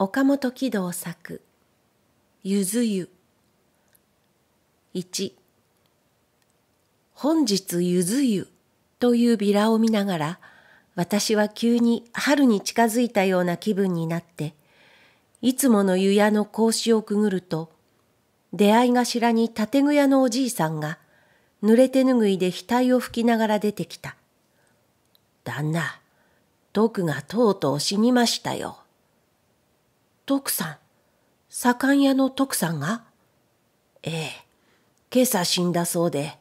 岡本喜道作ゆず湯1本日ゆず湯というビラを見ながら私は急に春に近づいたような気分になっていつもの湯屋の格子をくぐると出会い頭に建具屋のおじいさんが濡れ手ぬぐいで額を拭きながら出てきた。旦那、毒がとうとう死にましたよ。徳さん左官屋の徳さんがええ今朝死んだそうで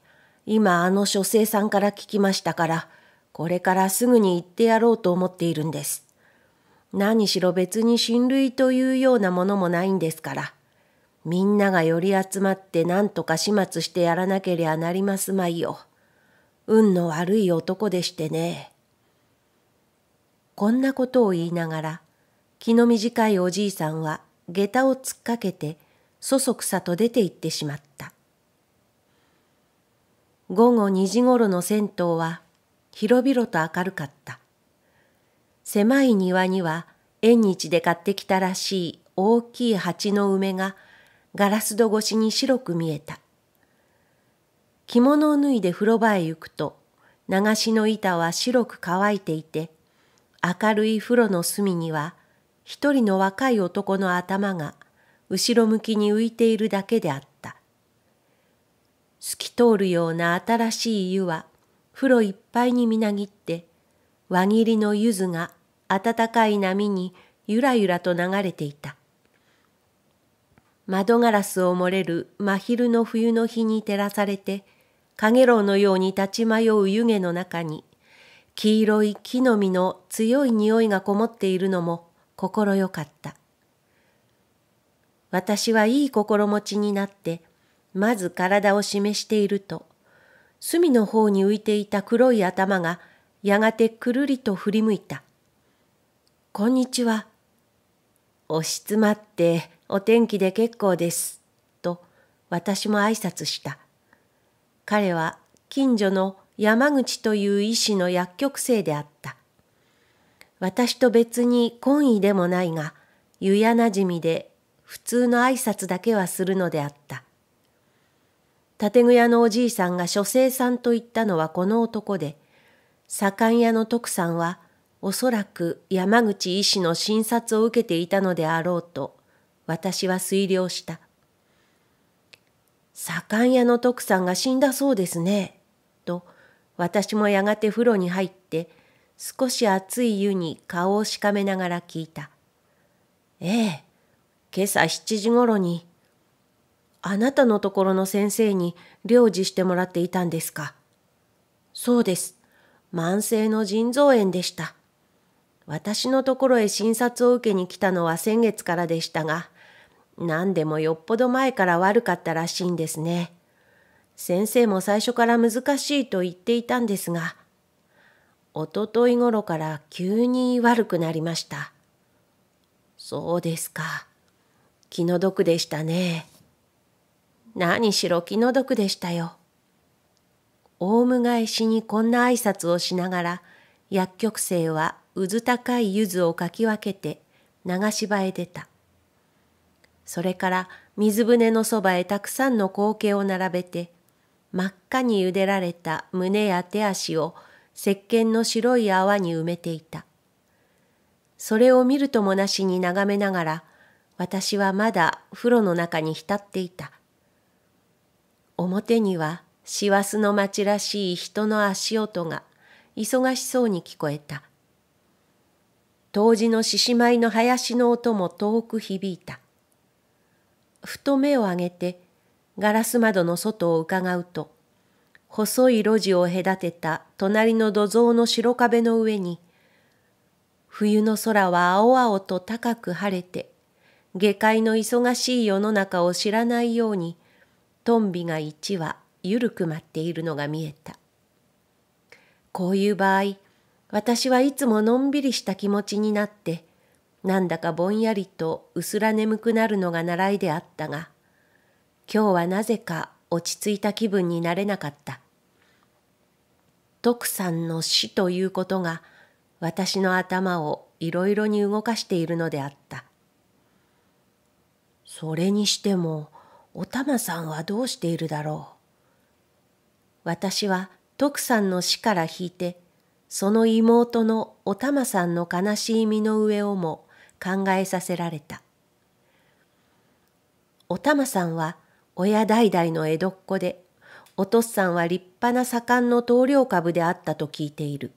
今あの書生さんから聞きましたからこれからすぐに行ってやろうと思っているんです何しろ別に親類というようなものもないんですからみんなが寄り集まって何とか始末してやらなけりゃなりますまいよ運の悪い男でしてねこんなことを言いながら気の短いおじいさんは下駄を突っかけてそそくさと出て行ってしまった。午後2時ごろの銭湯は広々と明るかった。狭い庭には縁日で買ってきたらしい大きい鉢の梅がガラス戸越しに白く見えた。着物を脱いで風呂場へ行くと流しの板は白く乾いていて明るい風呂の隅には一人の若い男の頭が後ろ向きに浮いているだけであった。透き通るような新しい湯は風呂いっぱいにみなぎって、輪切りの柚子が暖かい波にゆらゆらと流れていた。窓ガラスを漏れる真昼の冬の日に照らされて、かげろうのように立ち迷う湯気の中に、黄色い木の実の強い匂いがこもっているのも、心よかった。私はいい心持ちになって、まず体を示していると、隅の方に浮いていた黒い頭がやがてくるりと振り向いた。こんにちは。押し詰まってお天気で結構です。と私も挨拶した。彼は近所の山口という医師の薬局生であった。私と別に懇意でもないが、湯やなじみで普通の挨拶だけはするのであった。建具屋のおじいさんが書生さんと言ったのはこの男で、左官屋の徳さんは、おそらく山口医師の診察を受けていたのであろうと、私は推量した。左官屋の徳さんが死んだそうですね、と、私もやがて風呂に入って、少し熱い湯に顔をしかめながら聞いた。ええ、今朝7時ごろに。あなたのところの先生に領事してもらっていたんですか。そうです。慢性の腎臓炎でした。私のところへ診察を受けに来たのは先月からでしたが、何でもよっぽど前から悪かったらしいんですね。先生も最初から難しいと言っていたんですが、おととい頃から急に悪くなりました。そうですか。気の毒でしたね。何しろ気の毒でしたよ。オウム返しにこんな挨拶をしながら、薬局生はうず高いゆずをかき分けて流し場へ出た。それから水船のそばへたくさんの光景を並べて、真っ赤にゆでられた胸や手足を石鹸の白い泡に埋めていた。それを見るともなしに眺めながら、私はまだ風呂の中に浸っていた。表には師走の町らしい人の足音が忙しそうに聞こえた。当時の獅子舞の林の音も遠く響いた。ふと目を上げてガラス窓の外を伺うと、細い路地を隔てた隣の土蔵の白壁の上に、冬の空は青々と高く晴れて、下界の忙しい世の中を知らないように、トンビが一羽ゆるく舞っているのが見えた。こういう場合、私はいつものんびりした気持ちになって、なんだかぼんやりと薄ら眠くなるのが習いであったが、今日はなぜか落ち着いた気分になれなかった。徳さんの死ということが私の頭をいろいろに動かしているのであった。それにしてもおたまさんはどうしているだろう。私は徳さんの死から引いてその妹のおたまさんの悲しい身の上をも考えさせられた。おたまさんは親代々の江戸っ子で、お父さんは立派な盛んの棟梁株であったと聞いている。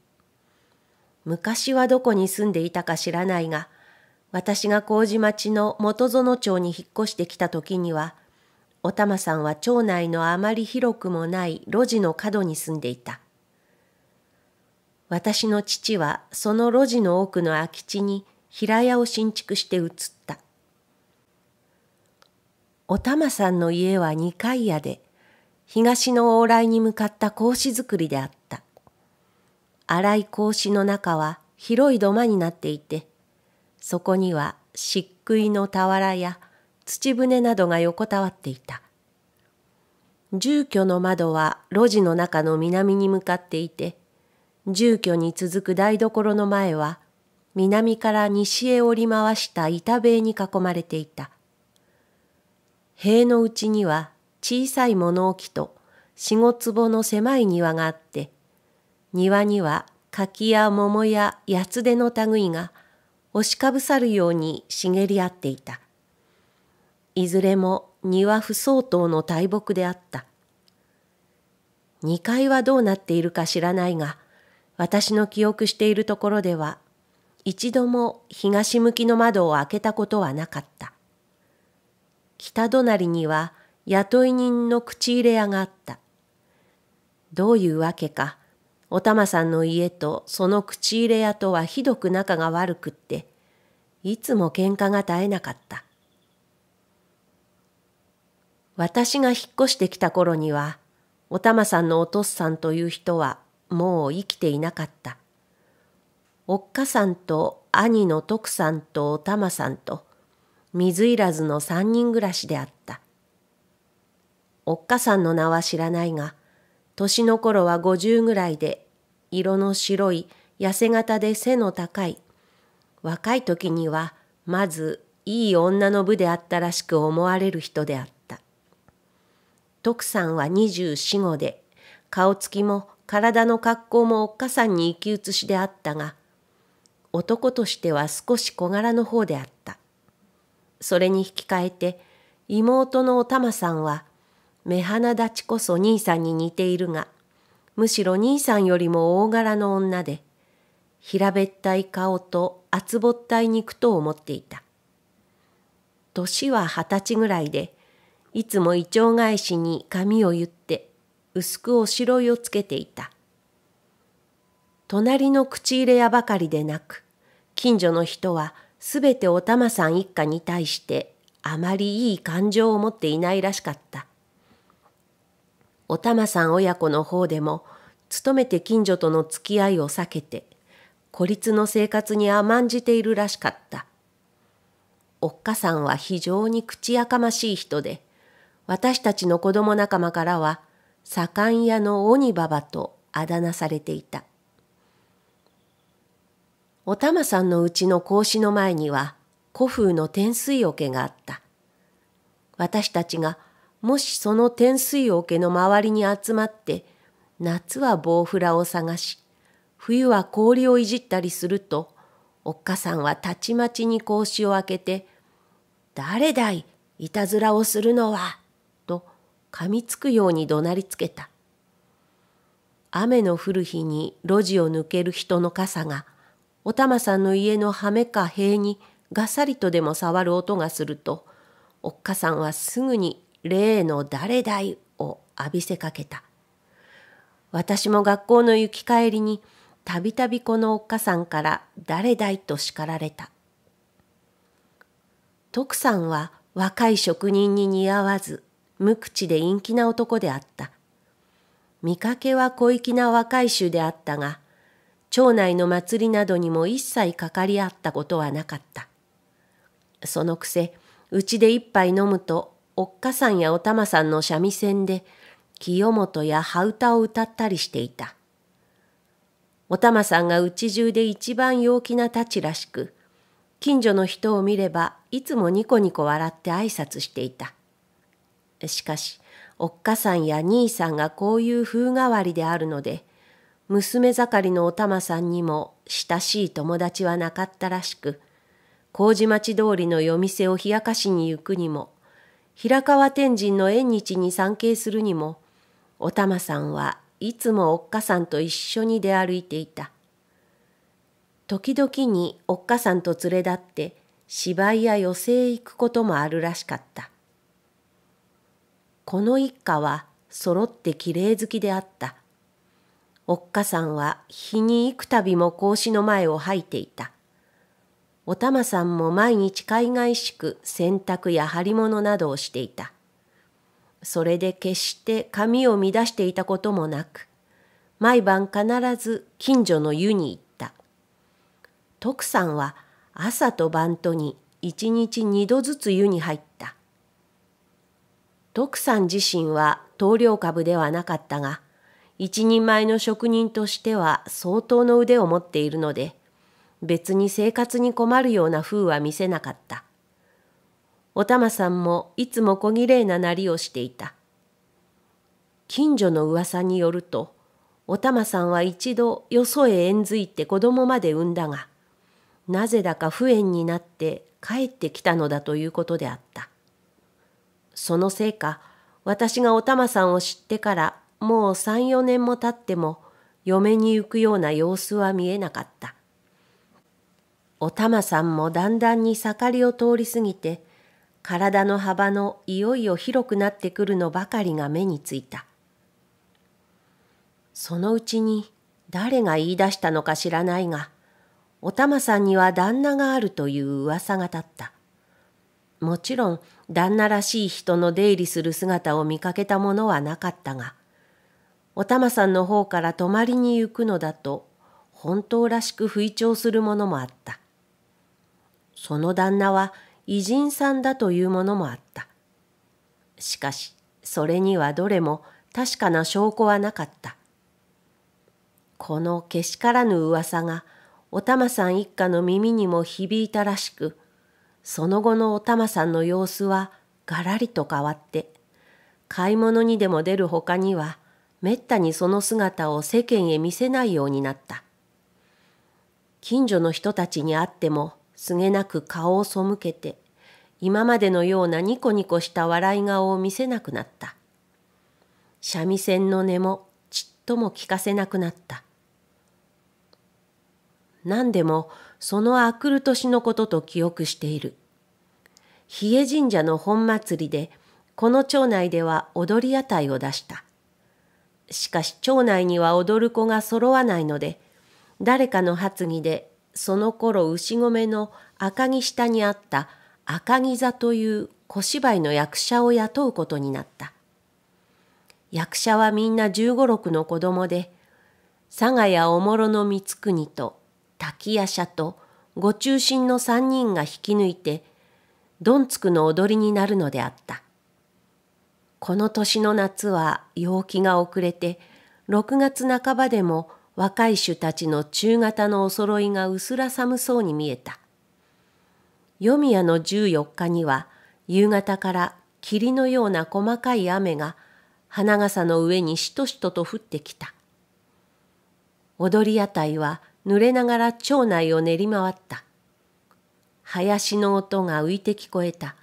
昔はどこに住んでいたか知らないが、私が麹町の元園町に引っ越してきた時には、お玉さんは町内のあまり広くもない路地の角に住んでいた。私の父はその路地の奥の空き地に平屋を新築して移っおたまさんの家は二階屋で、東の往来に向かった格子作りであった。荒い格子の中は広い土間になっていて、そこには漆喰の俵や土舟などが横たわっていた。住居の窓は路地の中の南に向かっていて、住居に続く台所の前は、南から西へ折り回した板塀に囲まれていた。塀のうちには小さい物置と四五坪の狭い庭があって、庭には柿や桃や八つ手の類が押しかぶさるように茂り合っていた。いずれも庭不相当の大木であった。2階はどうなっているか知らないが、私の記憶しているところでは、一度も東向きの窓を開けたことはなかった。北隣には雇い人の口入れ屋があった。どういうわけか、お玉さんの家とその口入れ屋とはひどく仲が悪くって、いつも喧嘩が絶えなかった。私が引っ越してきた頃には、お玉さんのおとっさんという人はもう生きていなかった。おっかさんと兄の徳さんとお玉さんと、水入らずの三人暮らしであった。おっかさんの名は知らないが、年の頃は五十ぐらいで、色の白い、痩せ型で背の高い、若い時には、まずいい女の部であったらしく思われる人であった。徳さんは二十四五で、顔つきも体の格好もおっかさんに生き写しであったが、男としては少し小柄の方であった。それに引き換えて妹のおたまさんは目鼻立ちこそ兄さんに似ているがむしろ兄さんよりも大柄の女で平べったい顔と厚ぼったい肉とを持っていた年は二十歳ぐらいでいつも胃腸返しに髪をゆって薄くおしろいをつけていた隣の口入れ屋ばかりでなく近所の人はすべておたまさん一家に対してあまりいい感情を持っていないらしかった。おたまさん親子の方でも、勤めて近所との付き合いを避けて、孤立の生活に甘んじているらしかった。おっかさんは非常に口やかましい人で、私たちの子供仲間からは、左官屋の鬼ばばとあだ名されていた。お玉さんのうちの格子の前には古風の天水桶があった。私たちがもしその天水桶の周りに集まって夏は棒フラを探し冬は氷をいじったりするとおっかさんはたちまちに格子を開けて「誰だいいたずらをするのは!」と噛みつくように怒鳴りつけた。雨の降る日に路地を抜ける人の傘がお玉さんの家のはめか塀にがさりとでも触る音がするとおっかさんはすぐに例の誰だいを浴びせかけた私も学校の行き帰りにたびたびこのおっかさんから誰だいと叱られた徳さんは若い職人に似合わず無口で陰気な男であった見かけは小粋な若い衆であったが町内の祭りなどにも一切かかり合ったことはなかった。そのくせ、うちで一杯飲むと、おっかさんやおたまさんの三味線で、清本や羽歌を歌ったりしていた。おたまさんがうち中で一番陽気なたちらしく、近所の人を見れば、いつもニコニコ笑って挨拶していた。しかし、おっかさんや兄さんがこういう風変わりであるので、娘盛りのお玉さんにも親しい友達はなかったらしく、麹町通りの夜店を冷やかしに行くにも、平川天神の縁日に参詣するにも、お玉さんはいつもおっかさんと一緒に出歩いていた。時々におっかさんと連れ立って芝居や寄席へ行くこともあるらしかった。この一家は揃って綺麗好きであった。おっかさんは日に幾たびも格子の前を吐いていた。おたまさんも毎日海外しく洗濯や張り物などをしていた。それで決して髪を乱していたこともなく、毎晩必ず近所の湯に行った。徳さんは朝と晩とに一日二度ずつ湯に入った。徳さん自身は棟梁株ではなかったが、一人前の職人としては相当の腕を持っているので、別に生活に困るような風は見せなかった。お玉さんもいつも小綺麗ななりをしていた。近所の噂によると、お玉さんは一度よそへ縁づいて子供まで産んだが、なぜだか不縁になって帰ってきたのだということであった。そのせいか、私がお玉さんを知ってからもう三、四年も経っても、嫁に行くような様子は見えなかった。お玉さんもだんだんに盛りを通り過ぎて、体の幅のいよいよ広くなってくるのばかりが目についた。そのうちに誰が言い出したのか知らないが、お玉さんには旦那があるという噂が立った。もちろん旦那らしい人の出入りする姿を見かけたものはなかったが、お玉さんの方から泊まりに行くのだと本当らしく吹聴するものもあった。その旦那は偉人さんだというものもあった。しかし、それにはどれも確かな証拠はなかった。このけしからぬ噂がお玉さん一家の耳にも響いたらしく、その後のお玉さんの様子はがらりと変わって、買い物にでも出るほかには、めったにその姿を世間へ見せないようになった。近所の人たちに会っても、すげなく顔を背けて、今までのようなニコニコした笑い顔を見せなくなった。三味線の音もちっとも聞かせなくなった。何でもそのあくる年のことと記憶している。比叡神社の本祭りで、この町内では踊り屋台を出した。しかし町内には踊る子が揃わないので、誰かの発議で、その頃牛込の赤城下にあった赤城座という小芝居の役者を雇うことになった。役者はみんな十五六の子供で、佐賀やおもろの光国と滝夜叉とご中心の三人が引き抜いて、どんつくの踊りになるのであった。この年の夏は陽気が遅れて、6月半ばでも若い種たちの中型のお揃いが薄ら寒そうに見えた。夜宮の14日には、夕方から霧のような細かい雨が花笠の上にしとしとと降ってきた。踊り屋台は濡れながら町内を練り回った。林の音が浮いて聞こえた。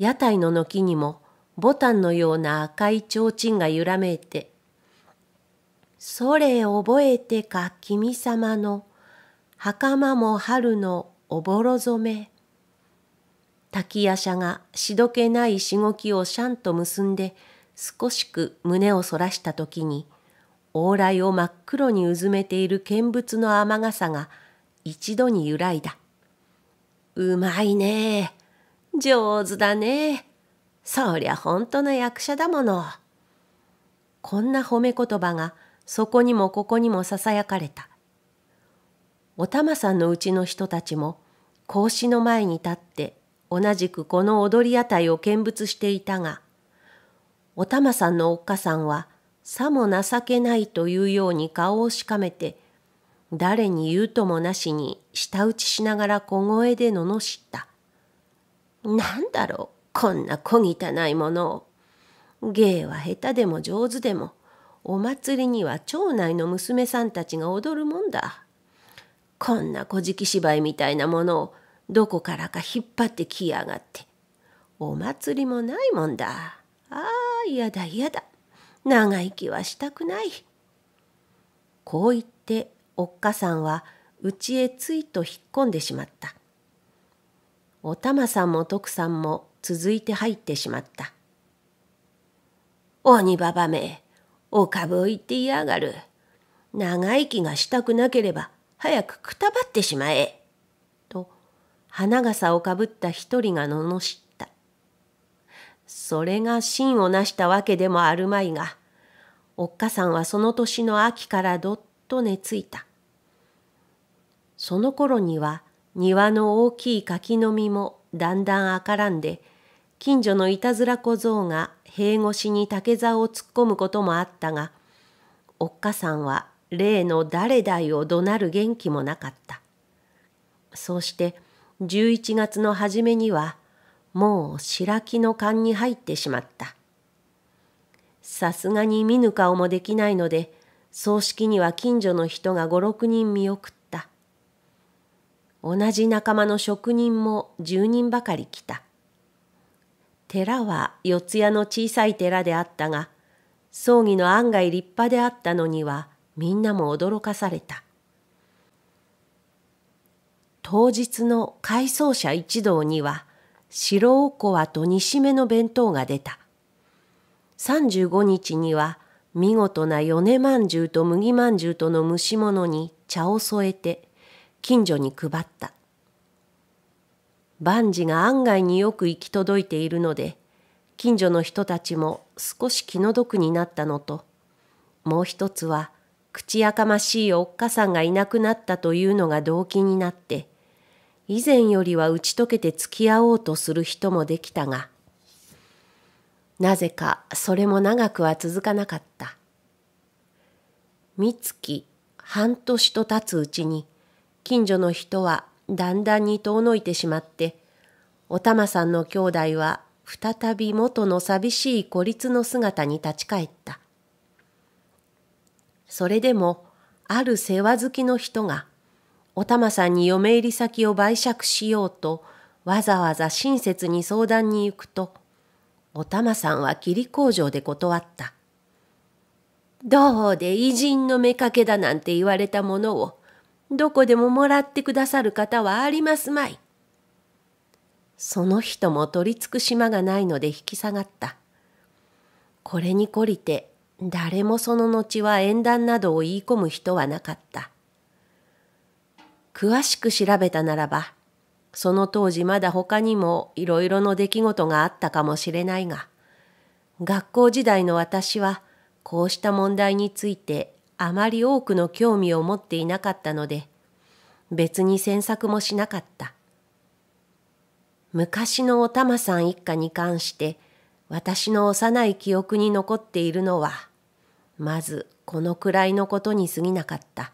屋台の軒にも牡丹のような赤い提灯が揺らめいて、それ覚えてか君様の袴も春のおぼろ染め。滝夜叉がしどけないしごきをシャンと結んで少しく胸をそらした時に、往来を真っ黒にうずめている見物の雨傘が一度に揺らいだ。うまいね上手だねそりゃ本当の役者だもの。こんな褒め言葉がそこにもここにもささやかれた。お玉さんのうちの人たちも格子の前に立って同じくこの踊り屋台を見物していたが、お玉さんのおっかさんはさも情けないというように顔をしかめて、誰に言うともなしに舌打ちしながら小声で罵った。なんだろうこんな小汚いものを。芸は下手でも上手でも、お祭りには町内の娘さんたちが踊るもんだ。こんな小敷芝居みたいなものをどこからか引っ張ってきやがって。お祭りもないもんだ。ああ、嫌だ嫌だ。長生きはしたくない。こう言って、おっかさんはうちへついと引っ込んでしまった。お玉さんも徳さんも続いて入ってしまった。鬼ばばめ、お株を言って嫌がる。長生きがしたくなければ早くくたばってしまえ。と、花笠をかぶった一人が罵った。それが真をなしたわけでもあるまいが、おっかさんはその年の秋からどっと寝ついた。その頃には庭の大きい柿の実もだんだん赤らんで近所のいたずら小僧が塀越しに竹竿を突っ込むこともあったが、おっかさんは例の誰だいを怒鳴る元気もなかった。そうして11月の初めにはもう白木の勘に入ってしまった。さすがに見ぬ顔もできないので、葬式には近所の人が五六人見送った。同じ仲間の職人も10人ばかり来た。寺は四谷の小さい寺であったが、葬儀の案外立派であったのには、みんなも驚かされた。当日の回送者一同には、白おこわと西目の弁当が出た。35日には、見事な米まんじゅうと麦まんじゅうとの蒸し物に茶を添えて、近所に配った。万事が案外によく行き届いているので近所の人たちも少し気の毒になったのともう一つは口やかましいおっかさんがいなくなったというのが動機になって以前よりは打ち解けて付き合おうとする人もできたがなぜかそれも長くは続かなかった三月半年と経つうちに近所の人はだんだんに遠のいてしまって、お玉さんの兄弟は再び元の寂しい孤立の姿に立ち返った。それでも、ある世話好きの人が、お玉さんに嫁入り先を売借しようと、わざわざ親切に相談に行くと、お玉さんは霧工場で断った。どうで偉人の妾だなんて言われたものを、どこでももらってくださる方はありますまい。その人も取りつく島がないので引き下がった。これに懲りて誰もその後は縁談などを言い込む人はなかった。詳しく調べたならば、その当時まだ他にもいろいろの出来事があったかもしれないが、学校時代の私はこうした問題についてあまり多くの興味を持っていなかったので、別に詮索もしなかった。昔のおたまさん一家に関して、私の幼い記憶に残っているのは、まずこのくらいのことに過ぎなかった。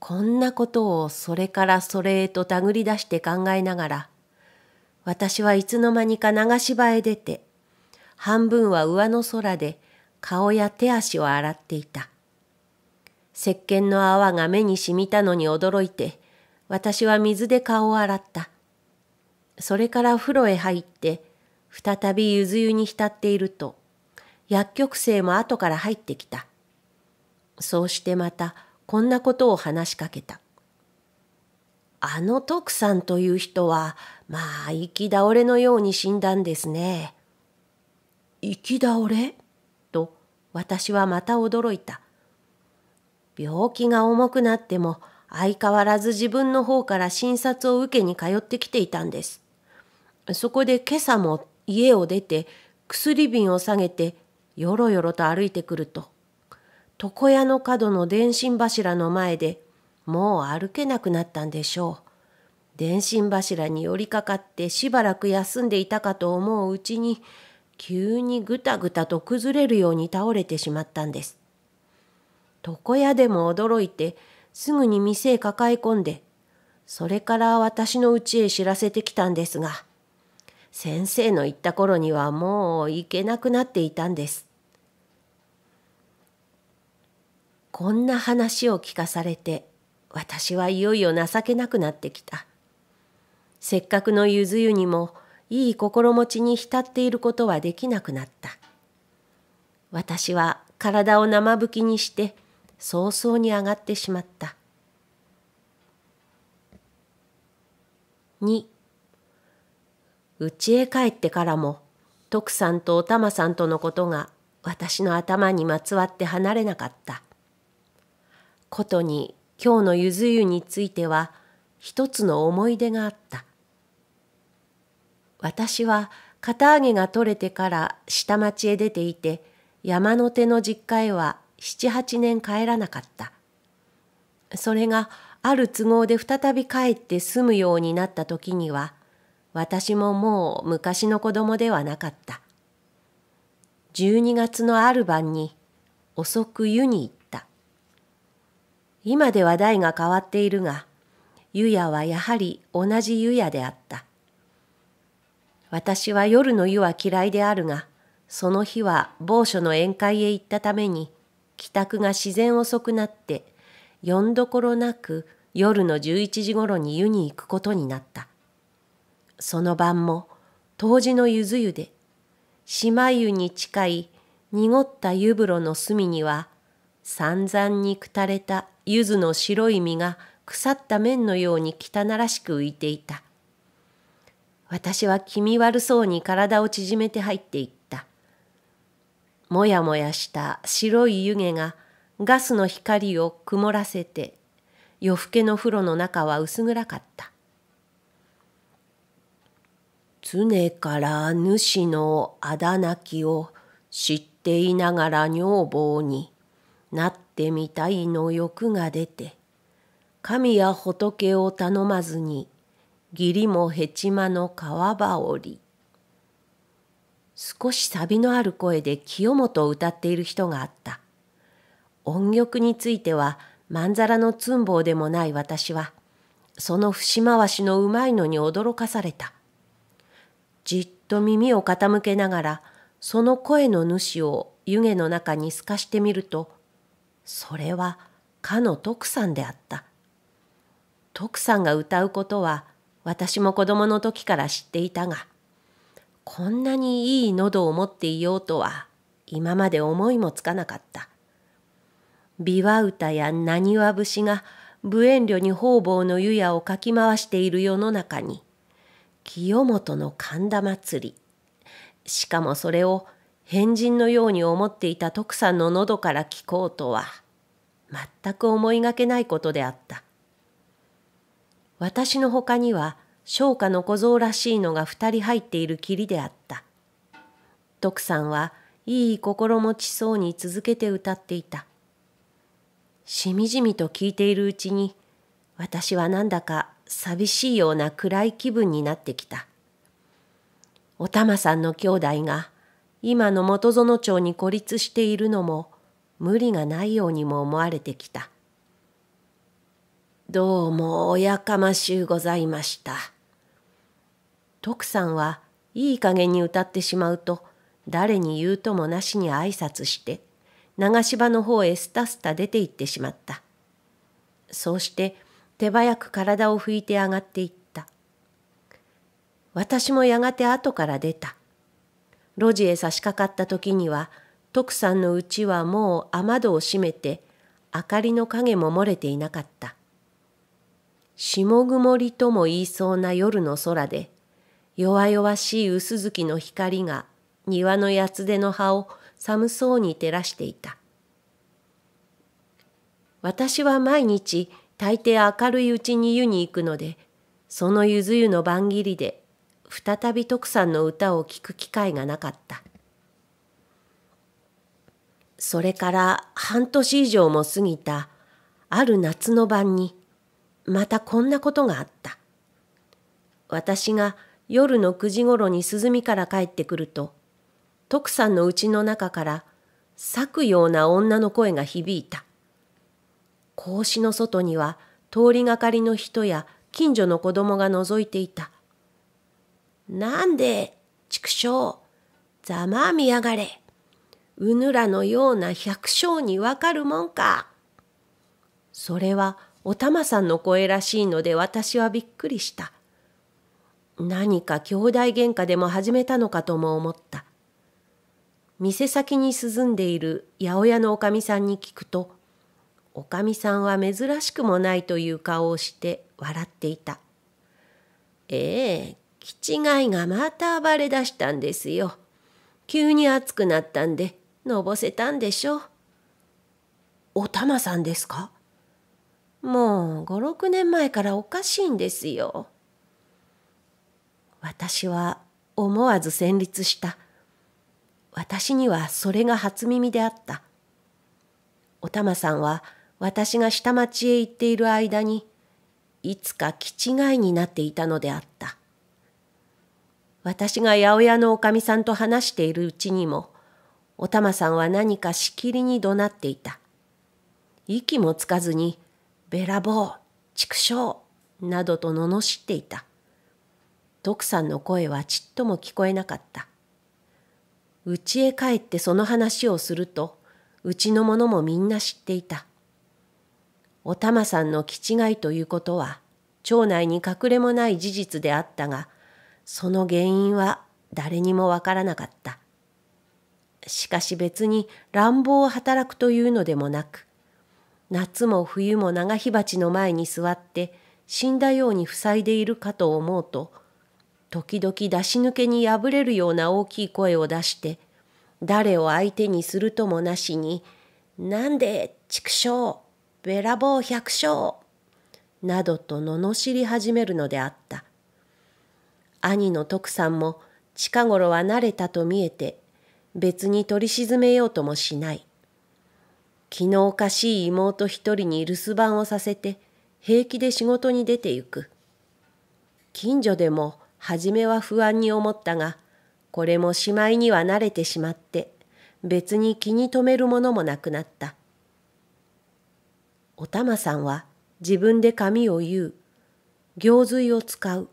こんなことをそれからそれへと手繰り出して考えながら、私はいつの間にか流し場へ出て、半分は上の空で、顔や手足を洗っていた。石鹸の泡が目に染みたのに驚いて、私は水で顔を洗った。それから風呂へ入って、再びゆず湯に浸っていると、薬局生も後から入ってきた。そうしてまた、こんなことを話しかけた。あの徳さんという人は、まあ、行き倒れのように死んだんですね。行き倒れ私はまた驚いた。病気が重くなっても相変わらず自分の方から診察を受けに通ってきていたんです。そこで今朝も家を出て薬瓶を下げてよろよろと歩いてくると床屋の角の電信柱の前でもう歩けなくなったんでしょう。電信柱に寄りかかってしばらく休んでいたかと思ううちに急にぐたぐたと崩れるように倒れてしまったんです。床屋でも驚いて、すぐに店へ抱え込んで、それから私の家へ知らせてきたんですが、先生の言った頃にはもう行けなくなっていたんです。こんな話を聞かされて、私はいよいよ情けなくなってきた。せっかくのゆず湯にも、いい心持ちに浸っていることはできなくなった。私は体を生吹きにして早々に上がってしまった。二、家へ帰ってからも徳さんとお玉さんとのことが私の頭にまつわって離れなかった。ことに今日のゆず湯については一つの思い出があった。私は肩揚げが取れてから下町へ出ていて、山の手の実家へは七八年帰らなかった。それがある都合で再び帰って住むようになった時には、私ももう昔の子供ではなかった。12月のある晩に遅く湯に行った。今では代が変わっているが、湯屋はやはり同じ湯屋であった。私は夜の湯は嫌いであるが、その日は某所の宴会へ行ったために、帰宅が自然遅くなって、よんどころなく夜の11時ごろに湯に行くことになった。その晩も、冬至のゆず湯で、島湯に近い濁った湯風呂の隅には、散々にくたれた柚子の白い実が腐った面のように汚らしく浮いていた。私は気味悪そうに体を縮めて入っていった。もやもやした白い湯気がガスの光を曇らせて夜更けの風呂の中は薄暗かった。常から主のあだなきを知っていながら女房になってみたいの欲が出て神や仏を頼まずに義理もヘチマの川羽織少しサビのある声で清本を歌っている人があった音曲についてはまんざらのつんぼうでもない私はその節回しのうまいのに驚かされたじっと耳を傾けながらその声の主を湯気の中に透かしてみるとそれはかの徳さんであった徳さんが歌うことは私も子供の時から知っていたが、こんなにいい喉を持っていようとは今まで思いもつかなかった。琵琶歌や何は節が無遠慮に方々の湯屋をかき回している世の中に、清本の神田祭り、しかもそれを変人のように思っていた徳さんの喉から聞こうとは、全く思いがけないことであった。私の他には商家の小僧らしいのが二人入っているきりであった。徳さんはいい心持ちそうに続けて歌っていた。しみじみと聞いているうちに私はなんだか寂しいような暗い気分になってきた。おたまさんの兄弟が今の元園町に孤立しているのも無理がないようにも思われてきた。どうもおやかましゅうございました。徳さんはいい加減に歌ってしまうと誰に言うともなしに挨拶して長芝の方へスタスタ出て行ってしまった。そうして手早く体を拭いて上がっていった。私もやがて後から出た。路地へ差し掛かった時には徳さんのうちはもう雨戸を閉めて明かりの影も漏れていなかった。霜曇りとも言いそうな夜の空で、弱々しい薄月の光が庭の八つ手の葉を寒そうに照らしていた。私は毎日大抵明るいうちに湯に行くので、そのゆず湯の番切りで再び徳さんの歌を聴く機会がなかった。それから半年以上も過ぎたある夏の晩に、またこんなことがあった。私が夜の9時ごろにみから帰ってくると、徳さんの家の中から裂くような女の声が響いた。格子の外には通りがかりの人や近所の子供が覗いていた。なんで、畜生、ざまあ見やがれ。うぬらのような百姓にわかるもんか。それはおたまさんの声らしいので私はびっくりした。何か兄弟喧嘩でも始めたのかとも思った。店先に涼んでいる八百屋のおかみさんに聞くと、おかみさんは珍しくもないという顔をして笑っていた。ええ、気違いがまた暴れだしたんですよ。急に暑くなったんで、のぼせたんでしょう。おたまさんですかもう5、6年前からおかしいんですよ。私は思わず戦慄した。私にはそれが初耳であった。おたまさんは私が下町へ行っている間に、いつか気違いになっていたのであった。私が八百屋のおかみさんと話しているうちにも、おたまさんは何かしきりに怒鳴っていた。息もつかずにべらぼう、畜生、などと罵っていた。徳さんの声はちっとも聞こえなかった。家へ帰ってその話をすると、うちの者もみんな知っていた。おたまさんの気違いということは、町内に隠れもない事実であったが、その原因は誰にもわからなかった。しかし別に乱暴を働くというのでもなく、夏も冬も長火鉢の前に座って死んだように塞いでいるかと思うと時々出し抜けに破れるような大きい声を出して誰を相手にするともなしに「なんで畜生べらぼう百姓」などと罵り始めるのであった兄の徳さんも近頃は慣れたと見えて別に取り沈めようともしない。気のおかしい妹一人に留守番をさせて平気で仕事に出て行く。近所でも初めは不安に思ったが、これもしまいには慣れてしまって、別に気に留めるものもなくなった。おたまさんは自分で髪を言う、行水を使う、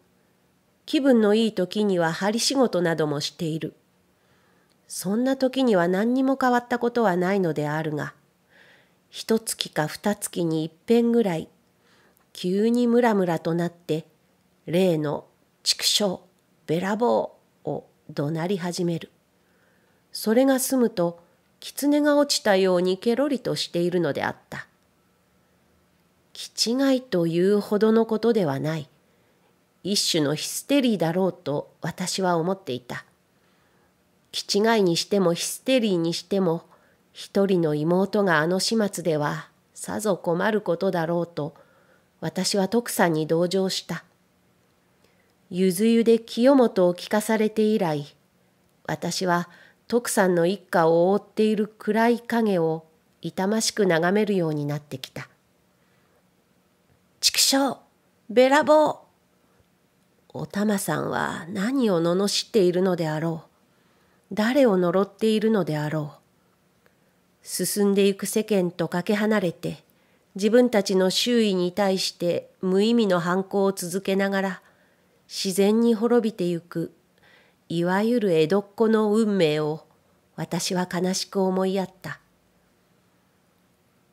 気分のいい時には針仕事などもしている。そんな時には何にも変わったことはないのであるが、一月か二月に一遍ぐらい、急にムラムラとなって、例の畜生、べらぼうを怒鳴り始める。それが済むと、狐が落ちたようにケロリとしているのであった。気違いというほどのことではない。一種のヒステリーだろうと私は思っていた。気違いにしてもヒステリーにしても、一人の妹があの始末ではさぞ困ることだろうと私は徳さんに同情した。ゆず湯で清本を聞かされて以来私は徳さんの一家を覆っている暗い影を痛ましく眺めるようになってきた。畜生べらぼうおたまさんは何を罵っているのであろう誰を呪っているのであろう進んでいく世間とかけ離れて自分たちの周囲に対して無意味の反抗を続けながら自然に滅びてゆくいわゆる江戸っ子の運命を私は悲しく思いやった。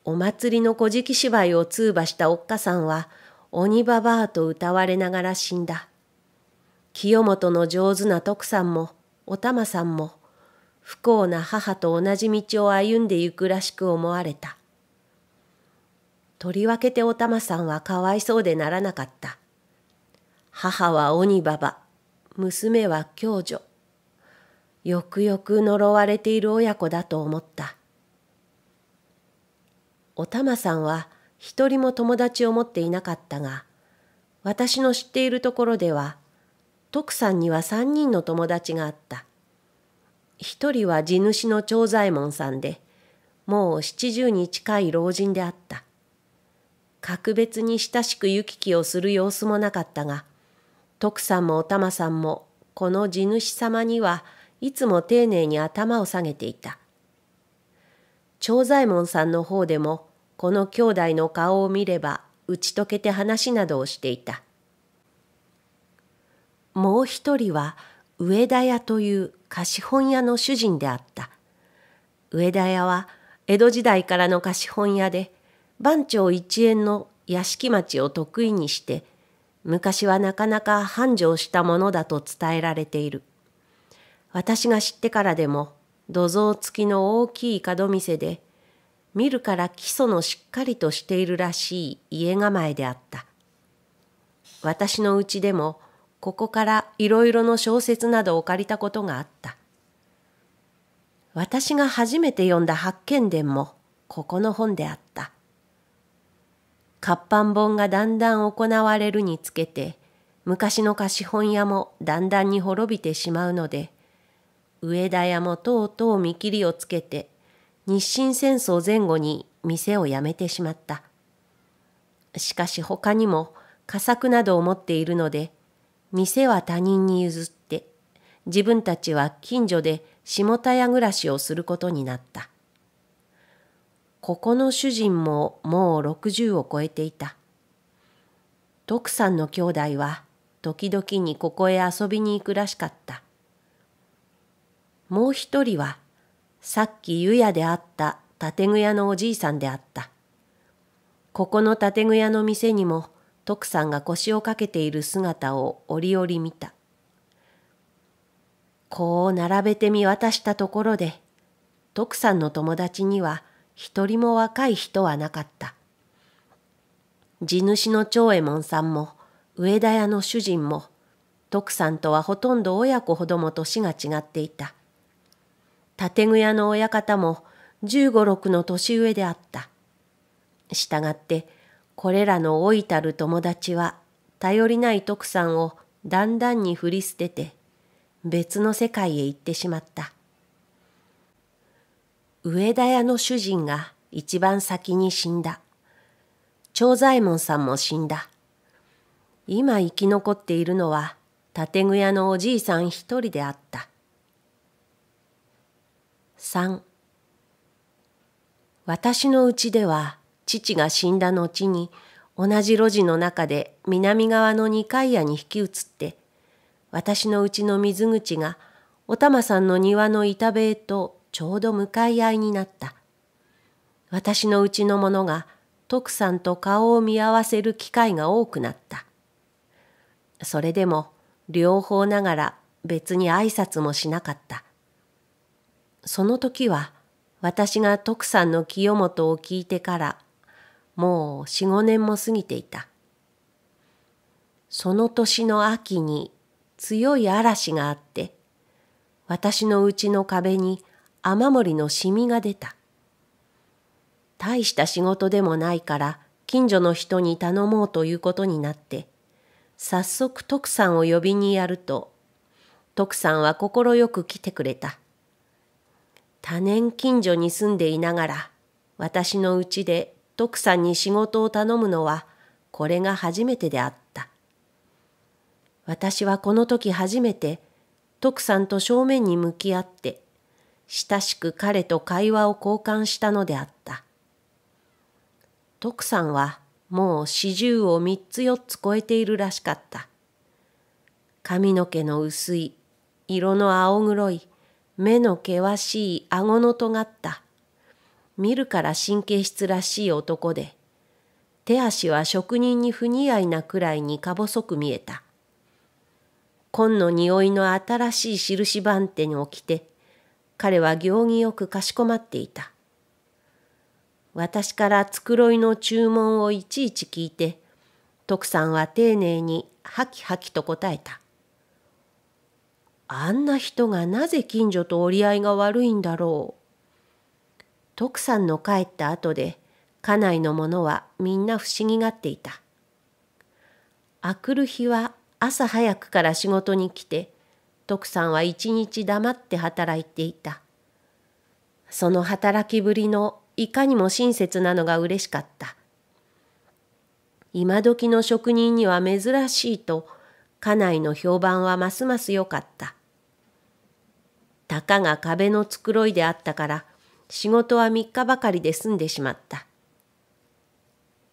お祭りの古事記芝居を通話したおっかさんは鬼ババアと歌われながら死んだ。清本の上手な徳さんもお玉さんも不幸な母と同じ道を歩んでゆくらしく思われた。とりわけておたまさんはかわいそうでならなかった。母は鬼ばば、娘は共助。よくよく呪われている親子だと思った。おたまさんは一人も友達を持っていなかったが、私の知っているところでは、徳さんには三人の友達があった。一人は地主の長左衛門さんで、もう七十に近い老人であった。格別に親しく行き来をする様子もなかったが、徳さんもお玉さんも、この地主様にはいつも丁寧に頭を下げていた。長左衛門さんの方でも、この兄弟の顔を見れば、打ち解けて話などをしていた。もう一人は、上田屋という貸本屋の主人であった。上田屋は江戸時代からの貸本屋で、番長一円の屋敷町を得意にして、昔はなかなか繁盛したものだと伝えられている。私が知ってからでも、土蔵付きの大きい角店で、見るから基礎のしっかりとしているらしい家構えであった。私のうちでも、ここからいろいろの小説などを借りたことがあった。私が初めて読んだ八犬伝もここの本であった。活版本がだんだん行われるにつけて、昔の貸本屋もだんだんに滅びてしまうので、上田屋もとうとう見切りをつけて、日清戦争前後に店を辞めてしまった。しかし他にも佳作などを持っているので、店は他人に譲って自分たちは近所で下田屋暮らしをすることになった。ここの主人ももう60を超えていた。徳さんの兄弟は時々にここへ遊びに行くらしかった。もう一人はさっき湯屋で会った建具屋のおじいさんであった。ここの建具屋の店にも徳さんが腰をかけている姿を折々見た。こう並べて見渡したところで、徳さんの友達には一人も若い人はなかった。地主の長右衛門さんも、上田屋の主人も、徳さんとはほとんど親子ほども年が違っていた。建具屋の親方も十五六の年上であった。したがって、これらの老いたる友達は頼りない徳さんをだんだんに振り捨てて別の世界へ行ってしまった。上田屋の主人が一番先に死んだ。長左衛門さんも死んだ。今生き残っているのは建具屋のおじいさん一人であった。三私のうちでは父が死んだ後に同じ路地の中で南側の二階屋に引き移って私のうちの水口がお玉さんの庭の板塀とちょうど向かい合いになった私のうちの者が徳さんと顔を見合わせる機会が多くなったそれでも両方ながら別に挨拶もしなかったその時は私が徳さんの清本を聞いてからもう四五年も過ぎていた。その年の秋に強い嵐があって、私のうちの壁に雨漏りのシミが出た。大した仕事でもないから、近所の人に頼もうということになって、早速徳さんを呼びにやると、徳さんは快く来てくれた。多年近所に住んでいながら、私のうちで徳さんに仕事を頼むのはこれが初めてであった。私はこの時初めて徳さんと正面に向き合って親しく彼と会話を交換したのであった。徳さんはもう四十を三つ四つ超えているらしかった。髪の毛の薄い、色の青黒い、目の険しい、顎の尖った、見るから神経質らしい男で、手足は職人に不似合いなくらいにか細く見えた。紺の匂いの新しい印番手に起きて、彼は行儀よくかしこまっていた。私から繕いの注文をいちいち聞いて、徳さんは丁寧にハキハキと答えた。あんな人がなぜ近所と折り合いが悪いんだろう。徳さんの帰った後で家内の者はみんな不思議がっていた。あくる日は朝早くから仕事に来て徳さんは一日黙って働いていた。その働きぶりのいかにも親切なのが嬉しかった。今時の職人には珍しいと家内の評判はますます良かった。たかが壁の繕いであったから仕事は3日ばかりで済んでしまった。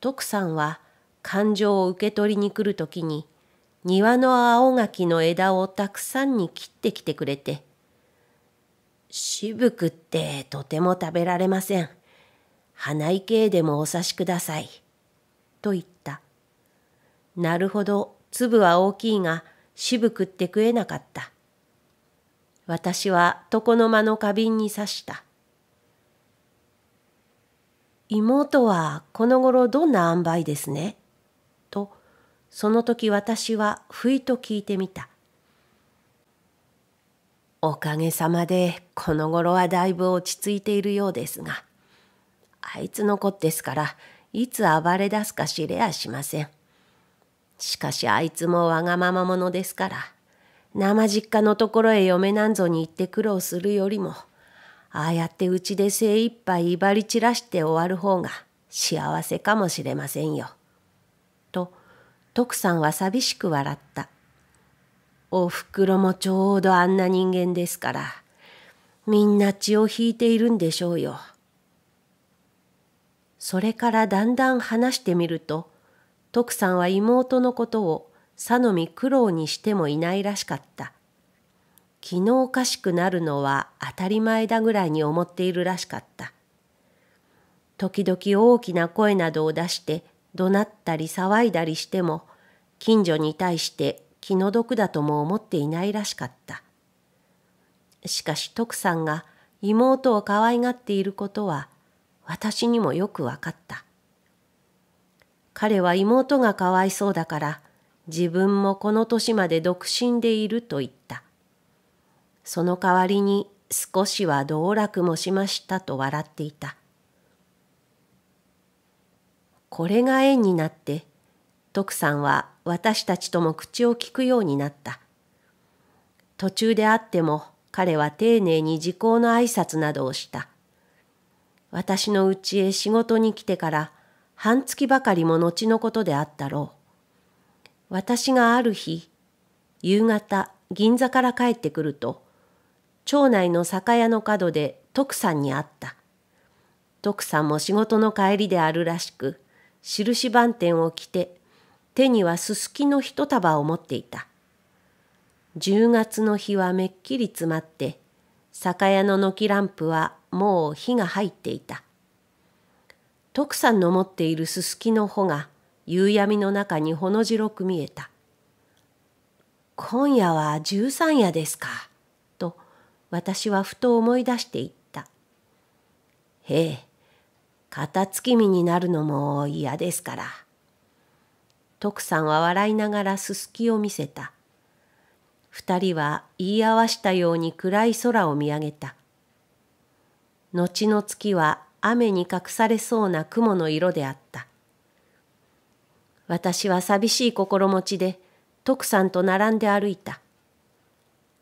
徳さんは感情を受け取りに来るときに庭の青柿の枝をたくさんに切ってきてくれて、渋くってとても食べられません。花池でもお察しください。と言った。なるほど、粒は大きいが渋くって食えなかった。私は床の間の花瓶に刺した。妹はこの頃どんな塩梅ですねと、その時私は不意と聞いてみた。おかげさまでこの頃はだいぶ落ち着いているようですが、あいつの子ですから、いつ暴れ出すか知れやしません。しかしあいつもわがままものですから、生実家のところへ嫁なんぞに行って苦労するよりも、ああやってうちで精一杯威張り散らして終わる方が幸せかもしれませんよ。と、徳さんは寂しく笑った。おふくろもちょうどあんな人間ですから、みんな血を引いているんでしょうよ。それからだんだん話してみると、徳さんは妹のことをさのみ苦労にしてもいないらしかった。気のおかしくなるのは当たり前だぐらいに思っているらしかった。時々大きな声などを出して怒鳴ったり騒いだりしても近所に対して気の毒だとも思っていないらしかった。しかし徳さんが妹を可愛がっていることは私にもよくわかった。彼は妹がかわいそうだから自分もこの年まで独身でいると言った。その代わりに少しは道楽もしましたと笑っていた。これが縁になって、徳さんは私たちとも口をきくようになった。途中であっても彼は丁寧に時効の挨拶などをした。私の家へ仕事に来てから半月ばかりも後のことであったろう。私がある日、夕方銀座から帰ってくると、町内の酒屋の角で徳さんに会った。徳さんも仕事の帰りであるらしく、印番店を着て、手にはすすきの一束を持っていた。10月の日はめっきり詰まって、酒屋の軒ランプはもう火が入っていた。徳さんの持っているすすきの穂が夕闇の中にほの白く見えた。今夜は十三夜ですか。私はふと思い出していった。へえ、肩つき身になるのも嫌ですから。徳さんは笑いながらすすきを見せた。二人は言い合わしたように暗い空を見上げた。後の月は雨に隠されそうな雲の色であった。私は寂しい心持ちで徳さんと並んで歩いた。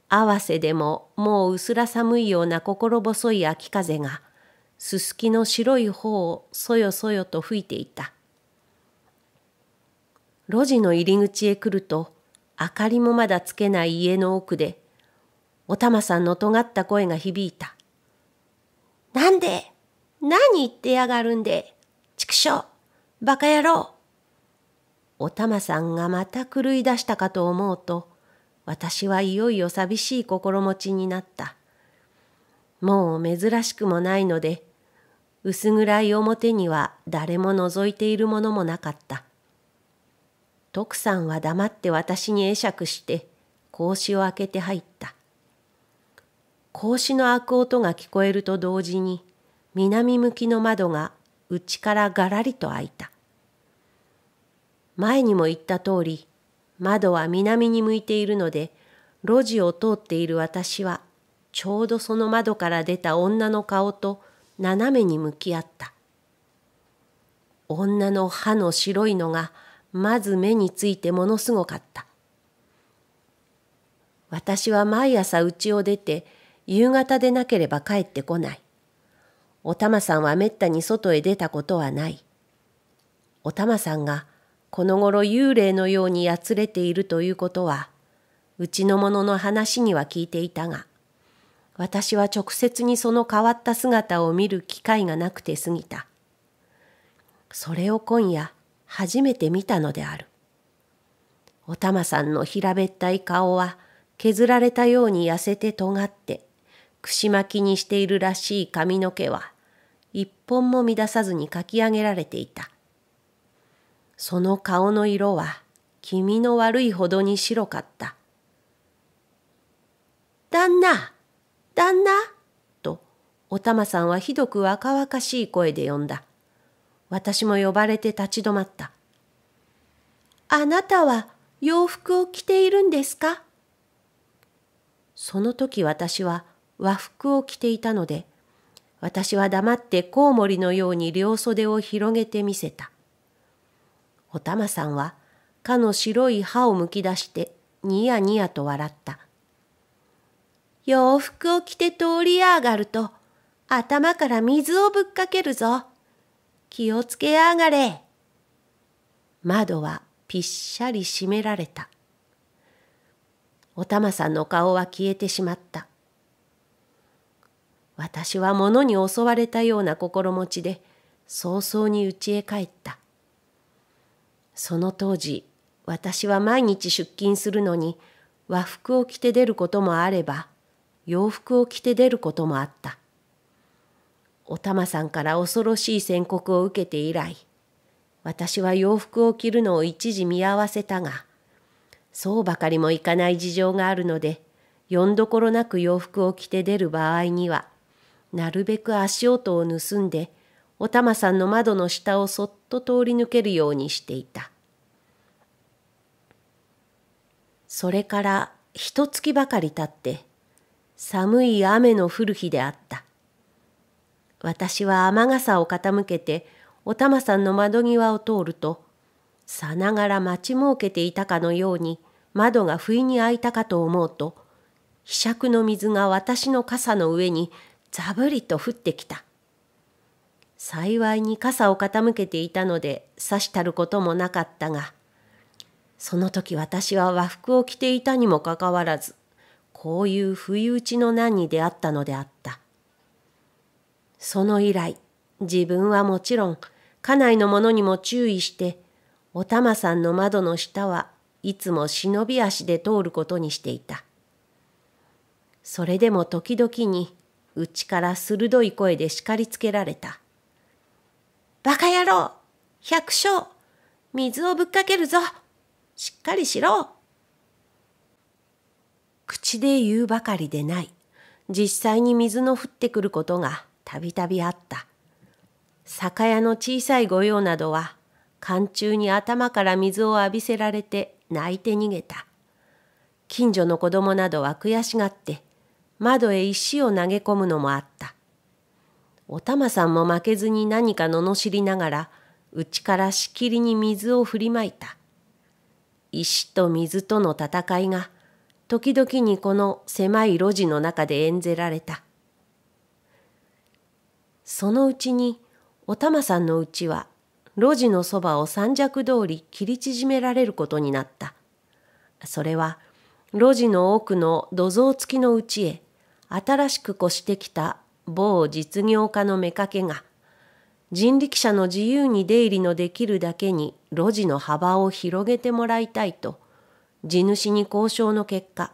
合わせでももう薄ら寒いような心細い秋風がすすきの白い方をそよそよと吹いていた路地の入り口へ来ると明かりもまだつけない家の奥でお玉さんの尖った声が響いた「なんで何言ってやがるんで畜生バカ野郎」お玉さんがまた狂い出したかと思うと私はいよいよ寂しい心持ちになった。もう珍しくもないので、薄暗い表には誰も覗いているものもなかった。徳さんは黙って私に会釈して、格子を開けて入った。格子の開く音が聞こえると同時に、南向きの窓が内からがらりと開いた。前にも言った通り、窓は南に向いているので、路地を通っている私は、ちょうどその窓から出た女の顔と斜めに向き合った。女の歯の白いのが、まず目についてものすごかった。私は毎朝家を出て、夕方でなければ帰ってこない。おたまさんはめったに外へ出たことはない。おたまさんがこの頃幽霊のようにやつれているということは、うちの者の話には聞いていたが、私は直接にその変わった姿を見る機会がなくて過ぎた。それを今夜、初めて見たのである。おたまさんの平べったい顔は、削られたように痩せて尖って、串巻きにしているらしい髪の毛は、一本も乱さずに書き上げられていた。その顔の色は気味の悪いほどに白かった。旦那旦那とお玉さんはひどく若々しい声で呼んだ。私も呼ばれて立ち止まった。あなたは洋服を着ているんですかその時私は和服を着ていたので、私は黙ってコウモリのように両袖を広げてみせた。おたまさんは、かの白い歯をむき出して、ニヤニヤと笑った。洋服を着て通りやがると、頭から水をぶっかけるぞ。気をつけやがれ。窓はぴっしゃり閉められた。おたまさんの顔は消えてしまった。私は物に襲われたような心持ちで、早々に家へ帰った。その当時、私は毎日出勤するのに和服を着て出ることもあれば、洋服を着て出ることもあった。お玉さんから恐ろしい宣告を受けて以来、私は洋服を着るのを一時見合わせたが、そうばかりもいかない事情があるので、よんどころなく洋服を着て出る場合には、なるべく足音を盗んでおたまさんの窓の下をそっと通り抜けるようにしていた。それから一月ばかり経って、寒い雨の降る日であった。私は雨傘を傾けて、おたまさんの窓際を通ると、さながら待ちうけていたかのように、窓が不意に開いたかと思うと、ひしゃくの水が私の傘の上にざぶりと降ってきた。幸いに傘を傾けていたので差したることもなかったが、その時私は和服を着ていたにもかかわらず、こういう不意打ちの難に出会ったのであった。その以来、自分はもちろん、家内の者にも注意して、お玉さんの窓の下はいつも忍び足で通ることにしていた。それでも時々に、うちから鋭い声で叱りつけられた。バカ野郎百姓水をぶっかけるぞしっかりしろ口で言うばかりでない。実際に水の降ってくることがたびたびあった。酒屋の小さい御用などは、寒中に頭から水を浴びせられて泣いて逃げた。近所の子供などは悔しがって、窓へ石を投げ込むのもあった。おたまさんも負けずに何か罵りながら、うちからしきりに水を振りまいた。石と水との戦いが、時々にこの狭い路地の中で演ぜられた。そのうちに、おたまさんのうちは、路地のそばを三尺通り切り縮められることになった。それは、路地の奥の土蔵付きのうちへ、新しく越してきた某実業家の妾が人力車の自由に出入りのできるだけに路地の幅を広げてもらいたいと地主に交渉の結果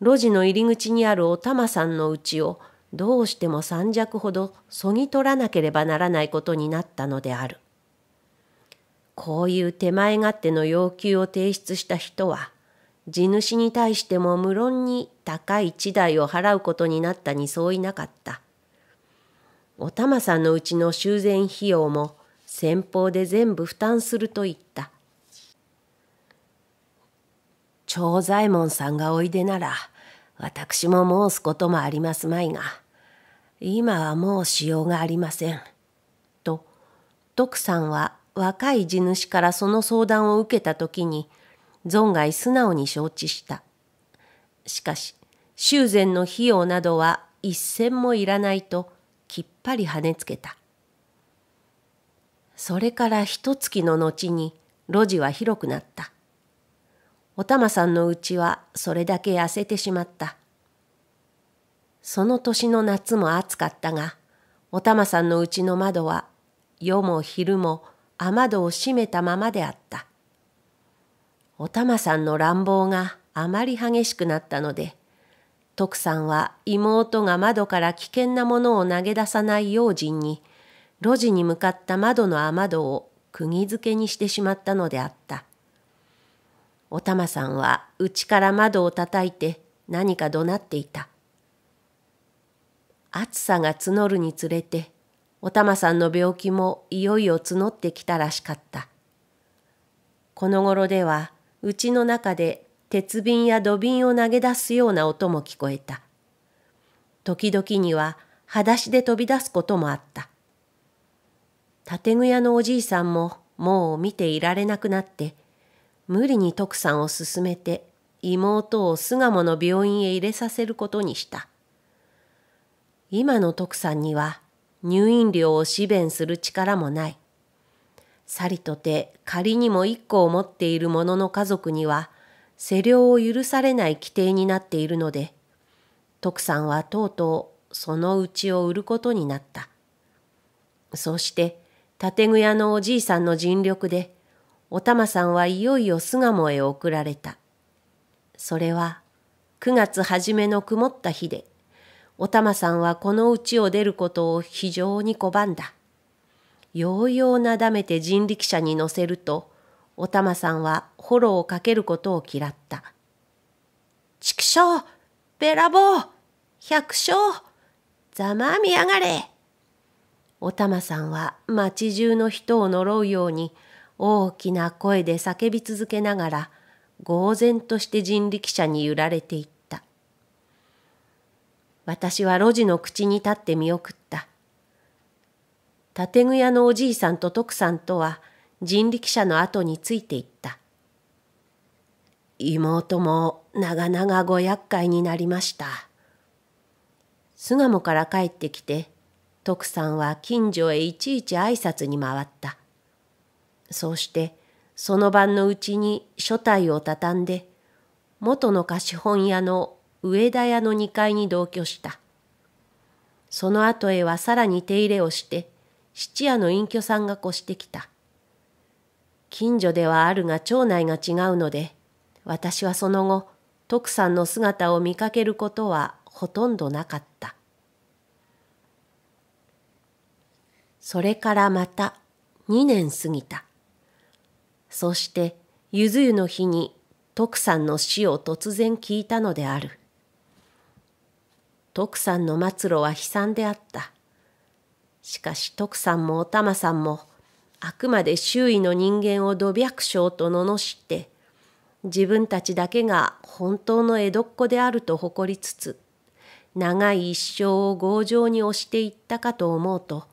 路地の入り口にあるお玉さんのうちをどうしても三尺ほどそぎ取らなければならないことになったのである。こういう手前勝手の要求を提出した人は地主に対しても無論に高い地代を払うことになったに相違なかった。お玉さんのうちの修繕費用も先方で全部負担すると言った。長左衛門さんがおいでなら、私も申すこともありますまいが、今はもうしようがありません。と、徳さんは若い地主からその相談を受けた時に、存外素直に承知した。しかし、修繕の費用などは一銭もいらないときっぱり跳ねつけた。それから一月の後に路地は広くなった。お玉さんのうちはそれだけ痩せてしまった。その年の夏も暑かったが、お玉さんのうちの窓は夜も昼も雨戸を閉めたままであった。おたまさんの乱暴があまり激しくなったので、徳さんは妹が窓から危険なものを投げ出さない用心に、路地に向かった窓の雨戸を釘付けにしてしまったのであった。おたまさんは内から窓を叩いて何か怒鳴っていた。暑さが募るにつれて、おたまさんの病気もいよいよ募ってきたらしかった。この頃では、うちの中で鉄瓶や土瓶を投げ出すような音も聞こえた。時々には裸足で飛び出すこともあった。建具屋のおじいさんももう見ていられなくなって、無理に徳さんを勧めて妹を巣鴨の病院へ入れさせることにした。今の徳さんには入院料を支弁する力もない。さりとて仮にも一個を持っている者の家族には世領を許されない規定になっているので徳さんはとうとうそのうちを売ることになったそうして建具屋のおじいさんの尽力でお玉さんはいよいよ巣鴨へ送られたそれは9月初めの曇った日でお玉さんはこのうちを出ることを非常に拒んだようようなだめて人力車に乗せると、おたまさんはフォローをかけることを嫌った。畜生べらぼう百姓ざまみやがれおたまさんは町中の人を呪うように大きな声で叫び続けながら、呆然として人力車に揺られていった。私は路地の口に立って見送った。建具屋のおじいさんと徳さんとは人力車の後についていった。妹も長々ご厄介になりました。巣鴨から帰ってきて、徳さんは近所へいちいち挨拶に回った。そうして、その晩のうちに書体を畳んで、元の貸本屋の上田屋の2階に同居した。その後へはさらに手入れをして、質屋の隠居さんが越してきた。近所ではあるが町内が違うので、私はその後、徳さんの姿を見かけることはほとんどなかった。それからまた2年過ぎた。そして、ゆず湯の日に徳さんの死を突然聞いたのである。徳さんの末路は悲惨であった。しかし徳さんもお玉さんもあくまで周囲の人間を土白症と罵って自分たちだけが本当の江戸っ子であると誇りつつ長い一生を強情に押していったかと思うと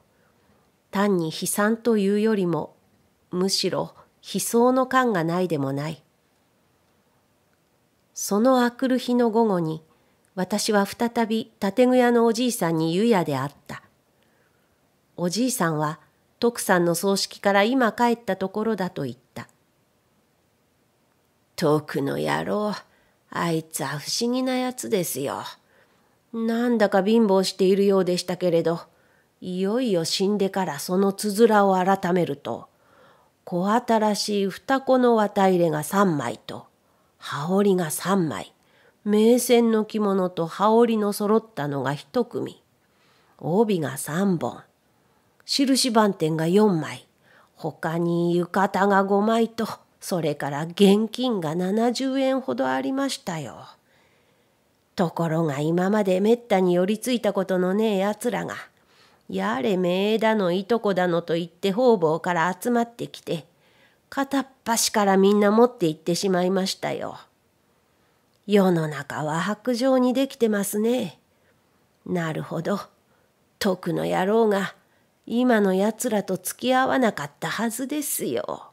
単に悲惨というよりもむしろ悲壮の感がないでもないそのあくる日の午後に私は再び建具屋のおじいさんに湯屋で会ったおじいさんは徳さんの葬式から今帰ったところだと言った。徳の野郎、あいつは不思議なやつですよ。なんだか貧乏しているようでしたけれど、いよいよ死んでからそのつづらを改めると、小新しい二子の綿入れが3枚と、羽織が3枚、名船の着物と羽織の揃ったのが1組、帯が3本、印番点が4枚他に浴衣が5枚とそれから現金が70円ほどありましたよ。ところが今までめったに寄りついたことのねえやつらがやれめえだのいとこだのと言って方々から集まってきて片っ端からみんな持って行ってしまいましたよ。世の中は白状にできてますね。なるほど。徳の野郎が今のやつらと付き合わなかったはずですよ。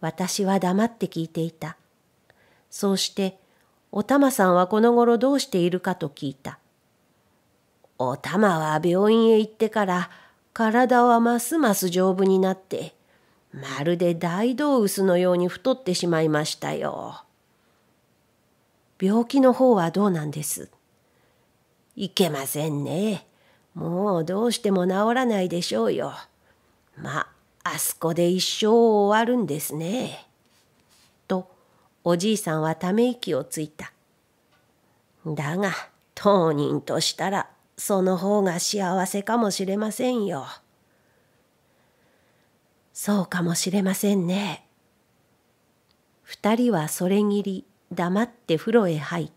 私は黙って聞いていた。そうして、お玉さんはこの頃どうしているかと聞いた。お玉は病院へ行ってから、体はますます丈夫になって、まるで大動薄のように太ってしまいましたよ。病気の方はどうなんですいけませんね。もうどうしても治らないでしょうよ。まあ、あそこで一生終わるんですね。と、おじいさんはため息をついた。だが、当人としたら、その方が幸せかもしれませんよ。そうかもしれませんね。二人はそれぎり黙って風呂へ入った。